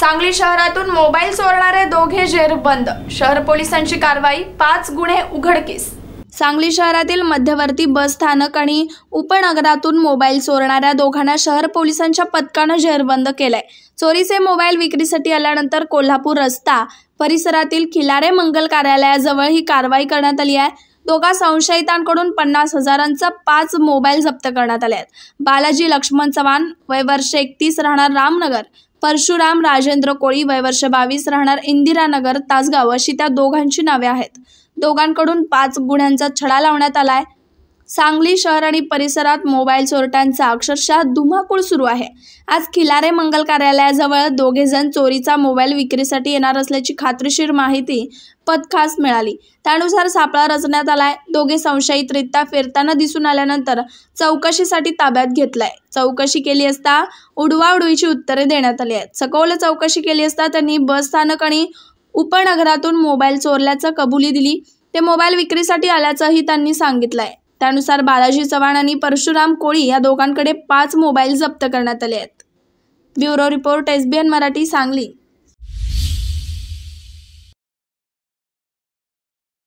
सांगली शहरातून मोबाईल चोरणारे दोघे जेरबंद शहर पोलिसांची कारवाई पाच गुन्हे उघडकीस सांगली शहरातील मध्यवर्ती बस स्थानक आणि उपनगरातून मोबाईल चोरणाऱ्या दोघांना शहर पोलिसांच्या पथकानं जेरबंद केलंय चोरीचे मोबाईल विक्रीसाठी आल्यानंतर कोल्हापूर रस्ता परिसरातील खिलारे मंगल कार्यालयाजवळ ही कारवाई करण्यात आली आहे दोघा संशयितांकडून पन्नास हजारांचा पाच मोबाईल जप्त करण्यात आले आहेत बालाजी लक्ष्मण चव्हाण वय वर्ष एकतीस राहणार रामनगर परशुराम राजेंद्र कोळी वर्ष बावीस राहणार इंदिरानगर तासगाव अशी त्या दोघांची नावे आहेत दोघांकडून पाच गुन्ह्यांचा छडा लावण्यात आलाय सांगली शहर आणि परिसरात मोबाईल चोरट्यांचा अक्षरशः धुमाकूळ सुरू आहे आज खिलारे मंगल कार्यालयाजवळ दोघे जण चोरीचा मोबाईल विक्रीसाठी येणार असल्याची खात्रीशीर माहिती पदखास मिळाली त्यानुसार सापळा रचण्यात आलाय दोघे संशयितरित्या फिरताना दिसून आल्यानंतर चौकशीसाठी ताब्यात घेतलाय चौकशी केली असता उडवाउडवीची उत्तरे देण्यात आली आहेत सखोल चौकशी केली असता त्यांनी बस स्थानक आणि उपनगरातून मोबाईल चोरल्याचं कबुली दिली ते मोबाईल विक्रीसाठी आल्याचंही त्यांनी सांगितलंय त्यानुसार बालाजी चव्हाण आणि परशुराम कोळी या दोघांकडे पाच मोबाईल जप्त करण्यात आले आहेत bureau report SBN Marathi Sangli